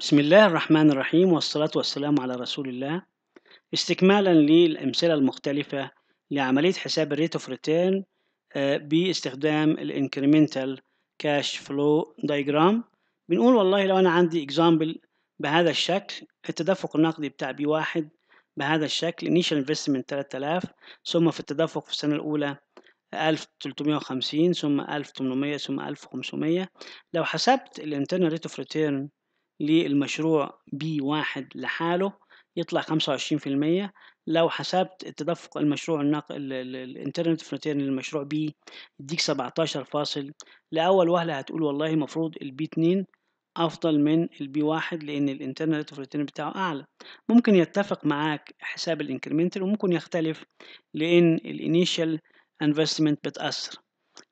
بسم الله الرحمن الرحيم والصلاة والسلام على رسول الله استكمالا للأمثلة المختلفة لعملية حساب الريت اوف آه، ريتيرن باستخدام الانكريمنتال كاش فلو دايجرام بنقول والله لو أنا عندي اكزامبل بهذا الشكل التدفق النقدي بتاع بي واحد بهذا الشكل initial investment 3000 ثم في التدفق في السنة الأولى 1350 ثم 1800 ثم 1500 لو حسبت الانترنال ريت اوف ريتيرن للمشروع بي واحد لحاله يطلع 25% لو حسبت التدفق المشروع النقل الانترنت فرونتير للمشروع بي يديك 17 فاصل لأول وهلة هتقول والله المفروض البي اتنين أفضل من البي واحد لأن الانترنت فرونتير بتاعه أعلى ممكن يتفق معاك حساب الانكريمنتال وممكن يختلف لأن الانيشال انفستمنت بتأثر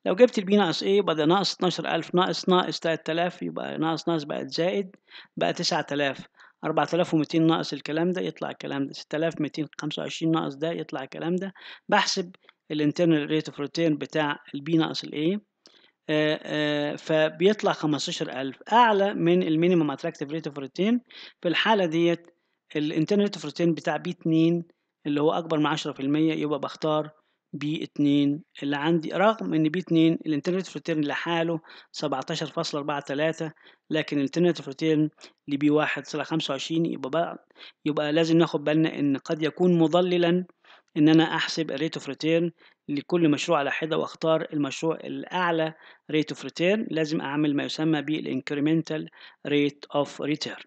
لو جبت البي ناقص ايه بدل ناقص 12000 ناقص ناقص 3000 يبقى ناقص ناقص بقت زائد بقى 9000 4200 ناقص الكلام ده يطلع الكلام ده 6225 ناقص ده يطلع الكلام ده بحسب الانترنال ريت اوف ريتيرن بتاع البي ناقص الايه آآ آه، آآ فبيطلع 15000 اعلى من المينيمم اتراكتيف ريت اوف ريتيرن في الحاله ديت الانترنال ريت اوف ريتيرن بتاع بي 2 اللي هو اكبر من 10% يبقى بختار بي 2 اللي عندي رغم ان بي 2 الانترنت ريتيرن لحاله 17.43 لكن الانترنت ريتيرن لبي 1 صلة 25 يبقى بقى يبقى لازم ناخد بالنا ان قد يكون مضللا ان انا احسب الريت اوف ريتيرن لكل مشروع على حده واختار المشروع الاعلى ريت اوف ريتيرن لازم اعمل ما يسمى بالانكريمنتال ريت اوف ريتيرن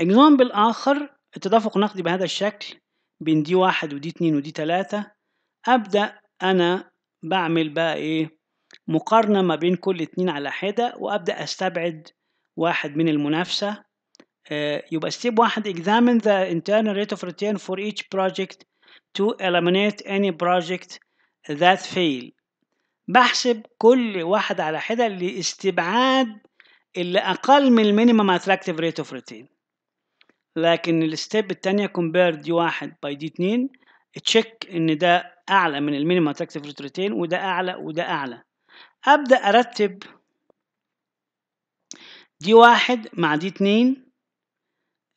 اكزامبل اخر التدفق النقدي بهذا الشكل بين دي واحد ودي اتنين ودي تلاتة أبدأ أنا بعمل بقى إيه مقارنة ما بين كل اتنين على حدة وأبدأ أستبعد واحد من المنافسة آه، يبقى ستيب واحد examine the internal rate of return for each project to eliminate any project that fail بحسب كل واحد على حدة لاستبعاد اللي أقل من المينيمم اتراكتيف ريت اوف return لكن الستيب التانية كومبير دي واحد باي دي اتنين تشيك ان ده اعلى من المينيمم اتراكتيف ريتين وده اعلى وده اعلى ابدا ارتب دي واحد مع دي اتنين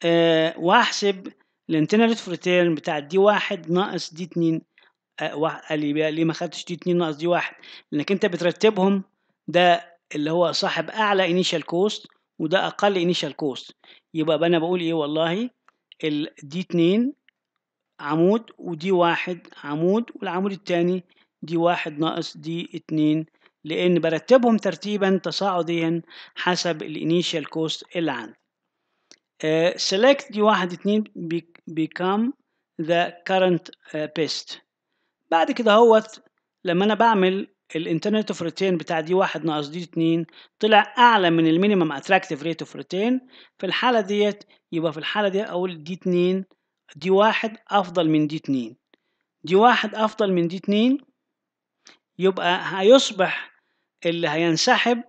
أه واحسب الانترنال ريت ريتيرن بتاع دي واحد ناقص دي اتنين أه قال ليه ما خدتش دي اتنين ناقص دي واحد لانك انت بترتبهم ده اللي هو صاحب اعلى انيشال كوست وده اقل انيشال كوست يبقى انا بقول ايه والله دي اتنين عمود ودي واحد عمود والعمود التاني دي واحد ناقص دي اتنين لان برتبهم ترتيبا تصاعديا حسب الانيشال كوست اللي عندي آه، select دي واحد اتنين become the current آه، best بعد كده هوت لما انا بعمل الانترنت اوف ريتين بتاع دي واحد ناقص دي اتنين طلع اعلى من المينيمم اتراكتيف ريت اوف ريتين في الحاله ديت يبقى في الحاله دي اقول دي اتنين دي واحد افضل من دي اتنين دي واحد افضل من دي اتنين يبقى هيصبح اللي هينسحب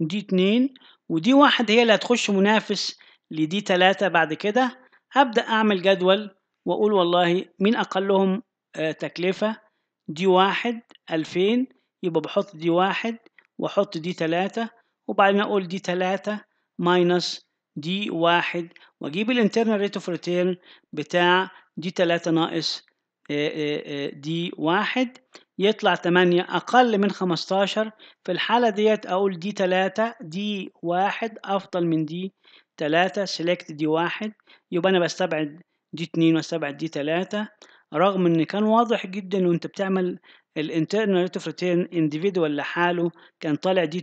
دي اتنين ودي واحد هي اللي هتخش منافس لدي تلاتة بعد كده أبدأ أعمل جدول وأقول والله مين أقلهم آه، تكلفة دي واحد ألفين يبقى بحط دي واحد واحط دي تلاتة وبعدين اقول دي تلاتة ماينس دي واحد واجيب الانترنال ريت اوف ريتيرن بتاع دي تلاتة ناقص آه، آه، آه، دي واحد يطلع تمانية أقل من خمستاشر في الحالة ديت أقول دي تلاتة دي واحد أفضل من دي تلاتة سيلكت دي واحد يبقى أنا بستبعد دي اتنين واستبعد دي تلاتة رغم إن كان واضح جدا وأنت بتعمل الانترنال ريت اوف ريتيرن انديفيدوال لحاله كان طالع دي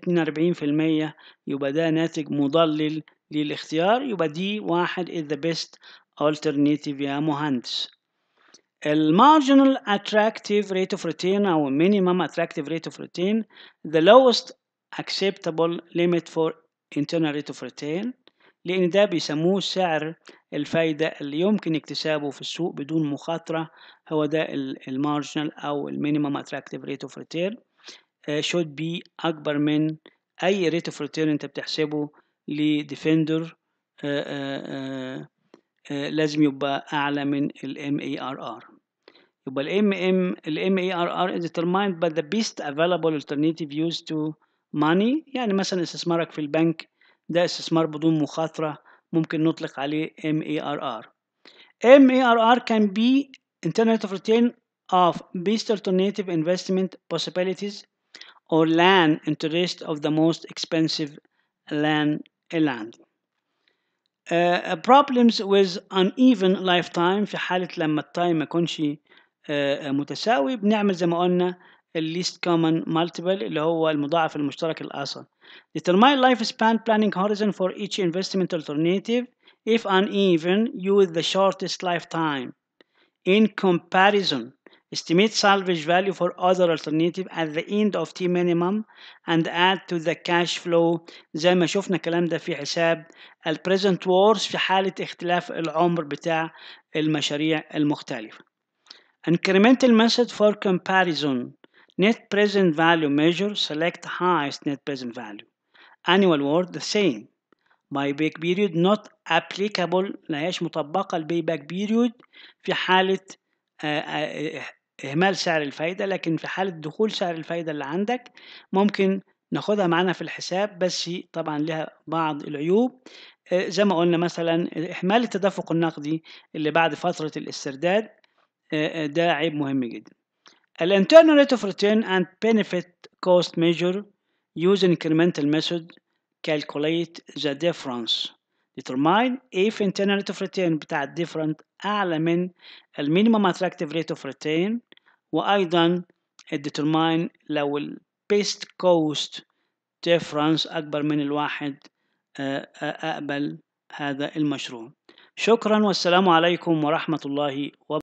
42% يبقى ده ناتج مضلل للاختيار يبقى دي واحد is the best alternative يا مهندس المارجنال attractive rate of return أو minimum attractive rate of return the lowest acceptable limit for internal rate of return لأن ده بيسموه سعر الفايدة اللي يمكن اكتسابه في السوق بدون مخاطرة هو ده المارجنال أو المينيمم اتراكتيف ريت اوف ريتيرن should be أكبر من أي ريت اوف ريتيرن أنت بتحسبه لديفندر آه، آه، آه، لازم يبقى أعلى من ال MARR يبقى ال MM ال MARR is determined by the best available alternative used to money يعني مثلا استثمارك في البنك ده استثمار بدون مخاطرة ممكن نطلق عليه MARR MARR can be Internet of return of based alternative investment possibilities or land interest of the most expensive land land uh, problems with uneven lifetime في حالة لما التايم ما يكونش uh, متساوي بنعمل زي ما قلنا الليست كومن مالتيبل اللي هو المضاعف المشترك الأصل determine life span planning horizon for each investment alternative if uneven use the shortest lifetime in comparison estimate salvage value for other alternative at the end of T minimum and add to the cash flow زي ما شفنا الكلام ده في حساب ال present worth في حالة اختلاف العمر بتاع المشاريع المختلفة incremental method for comparison Net present value measure, select highest net present value. Annual word the same. My back period not applicable لهاش مطبقة الباي باك بيريود في حالة آه، آه، إه-، إهمال سعر الفايدة لكن في حالة دخول سعر الفايدة اللي عندك ممكن ناخدها معانا في الحساب بس طبعا لها بعض العيوب زي ما قلنا مثلا إهمال التدفق النقدي اللي بعد فترة الاسترداد ده عيب مهم جدا internal rate of return and benefit cost measure use incremental method calculate the difference determine if internal rate of return بتاع different أعلى من minimum attractive rate of return وأيضا determine لو ال best cost difference أكبر من الواحد أقبل هذا المشروع شكرا والسلام عليكم ورحمة الله وبركاته